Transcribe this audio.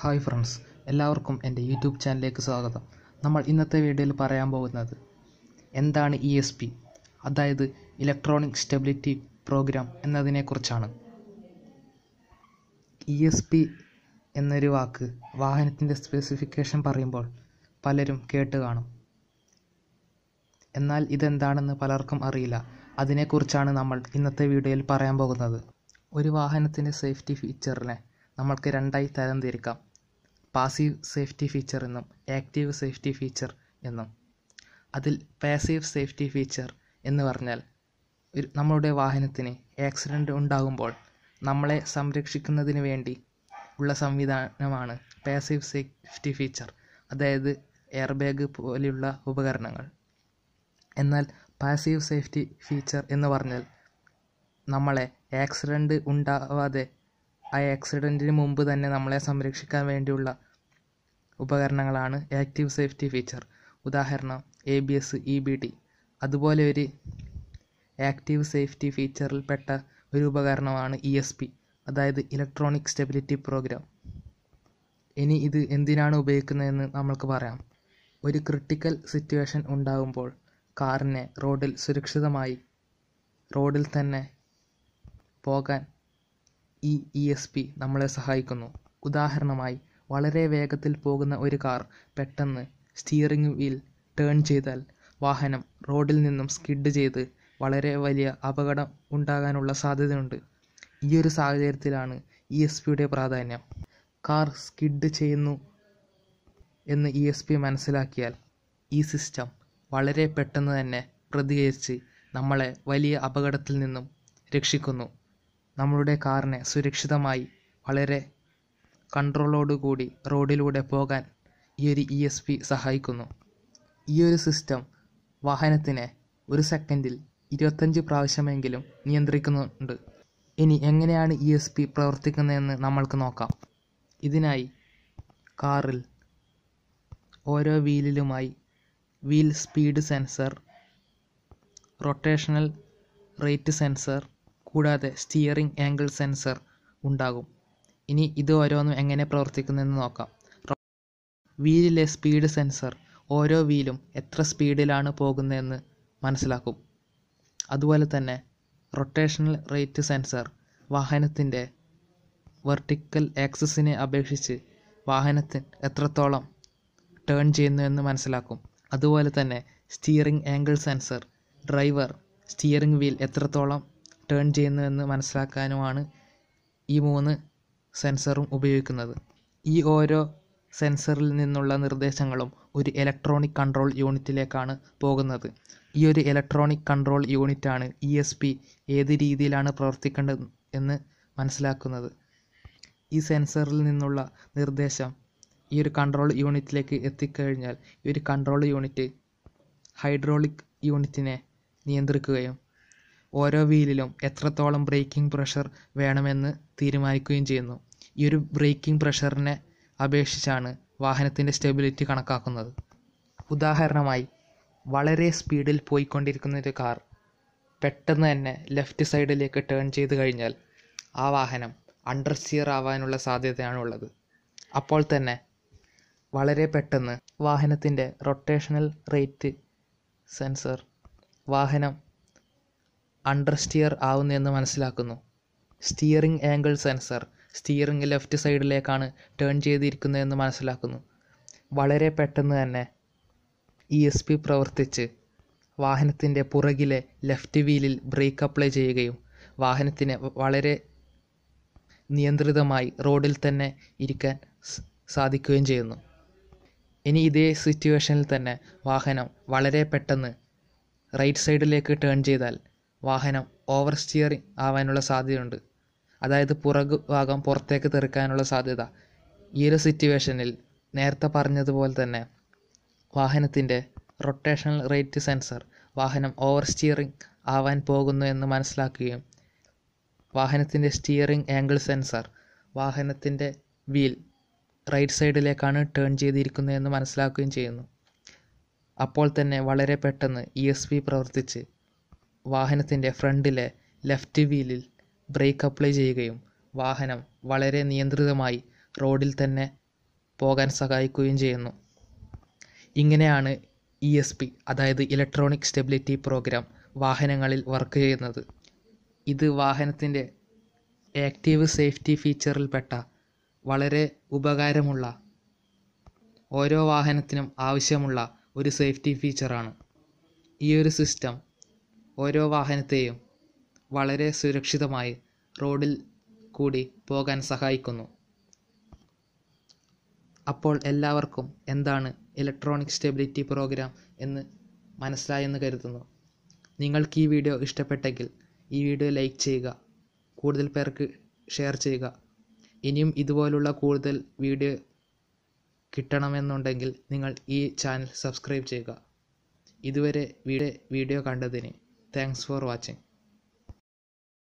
hi friends എല്ലാവർക്കും എൻ്റെ YouTube ചാനലിലേക്ക് സ്വാഗതം നമ്മൾ ഇന്നത്തെ വീഡിയോയിൽ പറയാൻ പോകുന്നത് എന്താണ് ഇ എസ് പി അതായത് ഇലക്ട്രോണിക് സ്റ്റെബിലിറ്റി പ്രോഗ്രാം എന്നതിനെക്കുറിച്ചാണ് ഇ എസ് പി എന്നൊരു വാക്ക് വാഹനത്തിൻ്റെ സ്പെസിഫിക്കേഷൻ പറയുമ്പോൾ പലരും കേട്ട് കാണും എന്നാൽ ഇതെന്താണെന്ന് പലർക്കും അറിയില്ല അതിനെക്കുറിച്ചാണ് നമ്മൾ ഇന്നത്തെ വീഡിയോയിൽ പറയാൻ പോകുന്നത് ഒരു വാഹനത്തിൻ്റെ സേഫ്റ്റി ഫീച്ചറിനെ നമ്മൾക്ക് രണ്ടായി തരംതിരിക്കാം പാസീവ് സേഫ്റ്റി ഫീച്ചർ എന്നും ആക്റ്റീവ് സേഫ്റ്റി ഫീച്ചർ എന്നും അതിൽ പാസീവ് സേഫ്റ്റി ഫീച്ചർ എന്ന് പറഞ്ഞാൽ നമ്മുടെ വാഹനത്തിന് ആക്സിഡൻറ്റ് ഉണ്ടാകുമ്പോൾ നമ്മളെ സംരക്ഷിക്കുന്നതിന് വേണ്ടി ഉള്ള സംവിധാനമാണ് പാസീവ് സേഫ്റ്റി ഫീച്ചർ അതായത് എയർ ബാഗ് പോലെയുള്ള ഉപകരണങ്ങൾ എന്നാൽ പാസീവ് സേഫ്റ്റി ഫീച്ചർ എന്ന് പറഞ്ഞാൽ നമ്മളെ ആക്സിഡൻറ്റ് ഉണ്ടാവാതെ ആ ആക്സിഡൻറ്റിന് മുമ്പ് തന്നെ നമ്മളെ സംരക്ഷിക്കാൻ വേണ്ടിയുള്ള ഉപകരണങ്ങളാണ് ആക്റ്റീവ് സേഫ്റ്റി ഫീച്ചർ ഉദാഹരണം A B S E B T അതുപോലെ ഒരു ആക്റ്റീവ് സേഫ്റ്റി ഫീച്ചറിൽപ്പെട്ട ഒരു ഉപകരണമാണ് ഇ എസ് പി അതായത് ഇലക്ട്രോണിക് സ്റ്റെബിലിറ്റി പ്രോഗ്രാം ഇനി ഇത് എന്തിനാണ് ഉപയോഗിക്കുന്നതെന്ന് നമ്മൾക്ക് പറയാം ഒരു ക്രിട്ടിക്കൽ സിറ്റുവേഷൻ ഉണ്ടാകുമ്പോൾ കാറിനെ റോഡിൽ സുരക്ഷിതമായി റോഡിൽ തന്നെ പോകാൻ ഈ ഇ എസ് പി നമ്മളെ സഹായിക്കുന്നു ഉദാഹരണമായി വളരെ വേഗത്തിൽ പോകുന്ന ഒരു കാർ പെട്ടെന്ന് സ്റ്റിയറിംഗ് വീൽ ടേൺ ചെയ്താൽ വാഹനം റോഡിൽ നിന്നും സ്കിഡ് ചെയ്ത് വളരെ വലിയ അപകടം ഉണ്ടാകാനുള്ള സാധ്യതയുണ്ട് ഒരു സാഹചര്യത്തിലാണ് ഇ e എസ് പിയുടെ പ്രാധാന്യം കാർ സ്കിഡ് ചെയ്യുന്നു എന്ന് ഇ എസ് പി മനസ്സിലാക്കിയാൽ ഈ സിസ്റ്റം വളരെ പെട്ടെന്ന് തന്നെ പ്രതികരിച്ച് നമ്മളെ വലിയ അപകടത്തിൽ നിന്നും രക്ഷിക്കുന്നു നമ്മളുടെ കാറിനെ സുരക്ഷിതമായി വളരെ കൂടി റോഡിലൂടെ പോകാൻ ഈയൊരു ഇ e എസ് പി സഹായിക്കുന്നു ഈയൊരു സിസ്റ്റം വാഹനത്തിനെ ഒരു സെക്കൻഡിൽ ഇരുപത്തഞ്ച് പ്രാവശ്യമെങ്കിലും നിയന്ത്രിക്കുന്നുണ്ട് ഇനി എങ്ങനെയാണ് ഇ എസ് പി പ്രവർത്തിക്കുന്നതെന്ന് നമ്മൾക്ക് നോക്കാം ഇതിനായി കാറിൽ ഓരോ വീലിലുമായി wheel speed sensor rotational rate sensor കൂടാതെ സ്റ്റിയറിംഗ് ആംഗിൾ സെൻസർ ഉണ്ടാകും ഇനി ഇത് ഓരോന്നും എങ്ങനെ പ്രവർത്തിക്കുന്നെന്ന് നോക്കാം വീലിലെ സ്പീഡ് സെൻസർ ഓരോ വീലും എത്ര സ്പീഡിലാണ് പോകുന്നതെന്ന് മനസ്സിലാക്കും അതുപോലെ തന്നെ റൊട്ടേഷണൽ റേറ്റ് സെൻസർ വാഹനത്തിൻ്റെ വെർട്ടിക്കൽ ആക്സിസിനെ അപേക്ഷിച്ച് വാഹനത്തിന് എത്രത്തോളം ടേൺ ചെയ്യുന്നു എന്ന് മനസ്സിലാക്കും അതുപോലെ തന്നെ steering angle sensor driver steering wheel എത്രത്തോളം ടേൺ ചെയ്യുന്നു എന്ന് മനസ്സിലാക്കാനുമാണ് ഈ മൂന്ന് സെൻസറും ഉപയോഗിക്കുന്നത് ഈ ഓരോ സെൻസറിൽ നിന്നുള്ള നിർദ്ദേശങ്ങളും ഒരു ഇലക്ട്രോണിക് കൺട്രോൾ യൂണിറ്റിലേക്കാണ് പോകുന്നത് ഈ ഒരു ഇലക്ട്രോണിക് കൺട്രോൾ യൂണിറ്റാണ് ഇ എസ് പി ഏത് രീതിയിലാണ് പ്രവർത്തിക്കേണ്ടത് എന്ന് മനസ്സിലാക്കുന്നത് ഈ സെൻസറിൽ നിന്നുള്ള നിർദ്ദേശം ഈ ഒരു കൺട്രോൾ യൂണിറ്റിലേക്ക് എത്തിക്കഴിഞ്ഞാൽ ഈ ഒരു കൺട്രോൾ യൂണിറ്റ് ഹൈഡ്രോളിക് യൂണിറ്റിനെ നിയന്ത്രിക്കുകയും ഓരോ വീലിലും എത്രത്തോളം ബ്രേക്കിംഗ് പ്രഷർ വേണമെന്ന് തീരുമാനിക്കുകയും ചെയ്യുന്നു ഈ ഒരു ബ്രേക്കിംഗ് പ്രഷറിനെ അപേക്ഷിച്ചാണ് വാഹനത്തിൻ്റെ സ്റ്റെബിലിറ്റി കണക്കാക്കുന്നത് ഉദാഹരണമായി വളരെ സ്പീഡിൽ പോയിക്കൊണ്ടിരിക്കുന്ന ഒരു കാർ പെട്ടെന്ന് തന്നെ ലെഫ്റ്റ് സൈഡിലേക്ക് ടേൺ ചെയ്ത് കഴിഞ്ഞാൽ ആ വാഹനം അണ്ടർ സ്റ്റിയർ ആവാനുള്ള സാധ്യതയാണ് ഉള്ളത് അപ്പോൾ തന്നെ വളരെ പെട്ടെന്ന് വാഹനത്തിൻ്റെ റൊട്ടേഷണൽ റേറ്റ് സെൻസർ വാഹനം അണ്ടർ സ്റ്റിയർ ആവുന്നതെന്ന് മനസ്സിലാക്കുന്നു steering angle sensor steering left സൈഡിലേക്കാണ് ടേൺ ചെയ്തിരിക്കുന്നതെന്ന് മനസ്സിലാക്കുന്നു വളരെ പെട്ടെന്ന് തന്നെ ഇ എസ് പി പ്രവർത്തിച്ച് വാഹനത്തിൻ്റെ പുറകിലെ ലെഫ്റ്റ് വീലിൽ ബ്രേക്ക് അപ്ലൈ ചെയ്യുകയും വാഹനത്തിന് വളരെ നിയന്ത്രിതമായി റോഡിൽ തന്നെ ഇരിക്കാൻ സാധിക്കുകയും ചെയ്യുന്നു ഇനി ഇതേ സിറ്റുവേഷനിൽ തന്നെ വാഹനം വളരെ പെട്ടെന്ന് റൈറ്റ് സൈഡിലേക്ക് ടേൺ ചെയ്താൽ വാഹനം ഓവർ സ്റ്റിയറിംഗ് ആവാനുള്ള സാധ്യതയുണ്ട് അതായത് പുറകു ഭാഗം പുറത്തേക്ക് തെറിക്കാനുള്ള സാധ്യത ഈ ഒരു സിറ്റുവേഷനിൽ നേരത്തെ പറഞ്ഞതുപോലെ തന്നെ വാഹനത്തിൻ്റെ റൊട്ടേഷണൽ റേറ്റ് സെൻസർ വാഹനം ഓവർ സ്റ്റിയറിംഗ് ആവാൻ പോകുന്നു എന്ന് മനസ്സിലാക്കുകയും വാഹനത്തിൻ്റെ സ്റ്റിയറിംഗ് ആംഗിൾ സെൻസർ വാഹനത്തിൻ്റെ വീൽ റൈറ്റ് സൈഡിലേക്കാണ് ടേൺ ചെയ്തിരിക്കുന്നത് എന്ന് മനസ്സിലാക്കുകയും ചെയ്യുന്നു അപ്പോൾ തന്നെ വളരെ പെട്ടെന്ന് ഇ എസ് പി പ്രവർത്തിച്ച് വാഹനത്തിൻ്റെ ഫ്രണ്ടിലെ ലെഫ്റ്റ് വീലിൽ ബ്രേക്ക് അപ്ലൈ ചെയ്യുകയും വാഹനം വളരെ നിയന്ത്രിതമായി റോഡിൽ തന്നെ പോകാൻ സഹായിക്കുകയും ചെയ്യുന്നു ഇങ്ങനെയാണ് ഇ എസ് പി അതായത് ഇലക്ട്രോണിക് സ്റ്റെബിലിറ്റി പ്രോഗ്രാം വാഹനങ്ങളിൽ വർക്ക് ചെയ്യുന്നത് ഇത് വാഹനത്തിൻ്റെ ആക്റ്റീവ് സേഫ്റ്റി ഫീച്ചറിൽപ്പെട്ട വളരെ ഉപകാരമുള്ള ഓരോ വാഹനത്തിനും ആവശ്യമുള്ള ഒരു സേഫ്റ്റി ഫീച്ചറാണ് ഈ ഒരു സിസ്റ്റം ഓരോ വാഹനത്തെയും വളരെ സുരക്ഷിതമായി റോഡിൽ കൂടി പോകാൻ സഹായിക്കുന്നു അപ്പോൾ എല്ലാവർക്കും എന്താണ് ഇലക്ട്രോണിക് സ്റ്റെബിലിറ്റി പ്രോഗ്രാം എന്ന് മനസ്സിലായെന്ന് കരുതുന്നു നിങ്ങൾക്ക് ഈ വീഡിയോ ഇഷ്ടപ്പെട്ടെങ്കിൽ ഈ വീഡിയോ ലൈക്ക് ചെയ്യുക കൂടുതൽ പേർക്ക് ഷെയർ ചെയ്യുക ഇനിയും ഇതുപോലുള്ള കൂടുതൽ വീഡിയോ കിട്ടണമെന്നുണ്ടെങ്കിൽ നിങ്ങൾ ഈ ചാനൽ സബ്സ്ക്രൈബ് ചെയ്യുക ഇതുവരെ വീഡിയോ കണ്ടതിന് താങ്ക്സ് ഫോർ വാച്ചിങ്